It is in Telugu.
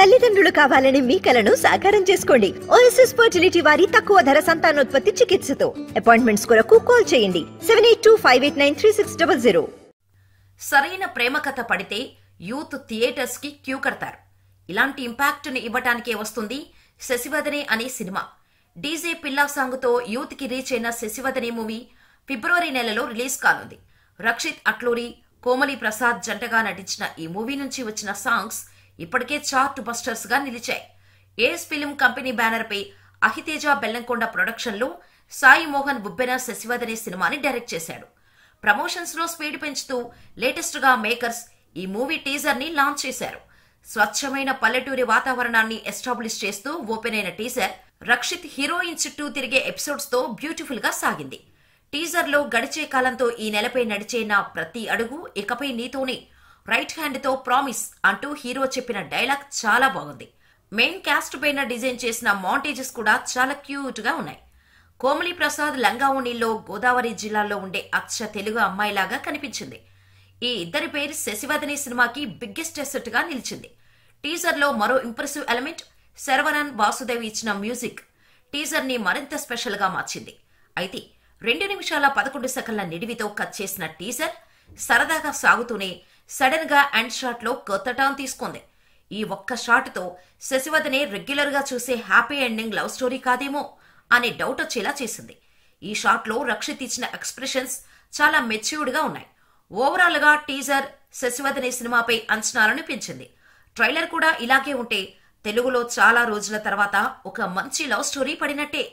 తల్లిదండ్రులు కావాలని మీ కలను సాకారం చేసుకోండి ఓఎస్ఎస్ ఫర్టిలిటీ వారి తక్కువ ధర సంతానోత్పత్తి చికిత్సతో అపాయింట్మెంట్స్ కొరకు కాల్ చేయండి seven eight two five eight nine three six double zero సరైన ప్రేమ కథ పడితే యూత్ థియేటర్స్ కి క్యూ కడతారు ఇలాంటి ఇంపాక్ట్ ని ఇవ్వటానికే వస్తుంది శశివదనే అనే సినిమా డీజే పిల్లా సాంగ్ తో యూత్ కి రీచ్ అయిన శశివదనే మూవీ ఫిబ్రవరి నెలలో రిలీజ్ కానుంది రక్షిత్ అట్లూరి కోమలి ప్రసాద్ జంటగా నటించిన ఈ మూవీ నుంచి వచ్చిన సాంగ్స్ ఇప్పటికే చార్ట్ బస్టర్స్గా నిలిచాయి ఏఎస్ ఫిలిం కంపెనీ బ్యానర్పై అహితేజ బెల్లంకొండ ప్రొడక్షన్లో సాయి మోహన్ బుబ్బెన శశివదనే సినిమాని డైరెక్ట్ చేశాడు ప్రమోషన్స్లో స్పీడ్ పెంచుతూ లేటెస్ట్గా మేకర్స్ ఈ మూవీ టీజర్ని లాంచ్ చేశారు స్వచ్ఛమైన పల్లెటూరి వాతావరణాన్ని ఎస్టాబ్లిష్ చేస్తూ ఓపెన్ అయిన టీజర్ రక్షిత్ హీరోయిన్ చుట్టూ తిరిగే ఎపిసోడ్స్తో గా సాగింది టీజర్లో గడిచే కాలంతో ఈ నెలపై నడిచే నా ప్రతి అడుగు ఇకపై నీతోనే రైట్ హ్యాండ్తో ప్రామిస్ అంటూ హీరో చెప్పిన డైలాగ్ చాలా బాగుంది మెయిన్ క్యాస్ట్ పైన డిజైన్ చేసిన మాంటేజెస్ కూడా చాలా క్యూట్గా ఉన్నాయి కోమలి ప్రసాద్ లంగావోణిలో గోదావరి జిల్లాలో ఉండే అచ్చ తెలుగు అమ్మాయిలాగా కనిపించింది ఈ ఇద్దరి పేరు శశివదని సినిమాకి బిగ్గెస్ట్ గా నిలిచింది టీజర్లో మరో ఇంప్రెసివ్ ఎలిమెంట్ శరవణన్ వాసుదేవ్ ఇచ్చిన మ్యూజిక్ టీజర్ని మరింత స్పెషల్గా మార్చింది అయితే రెండు నిమిషాల పదకొండు సెకండ్ల నిడివితో కట్ చేసిన టీజర్ సరదాగా సాగుతూనే సడన్ గా అండ్ షాట్ లో కొత్త టర్న్ తీసుకుంది ఈ ఒక్క షాట్ తో శశివదనే రెగ్యులర్ గా చూసే హ్యాపీ ఎండింగ్ లవ్ స్టోరీ కాదేమో అనే డౌట్ వచ్చేలా చేసింది ఈ షాట్ లో రక్షిత్ ఇచ్చిన ఎక్స్ప్రెషన్స్ చాలా మెచ్యూర్డ్ గా ఉన్నాయి ఓవరాల్ గా టీజర్ శశివదనే సినిమాపై అంచనాలను పెంచింది ట్రైలర్ కూడా ఇలాగే ఉంటే తెలుగులో చాలా రోజుల తర్వాత ఒక మంచి లవ్ స్టోరీ పడినట్టే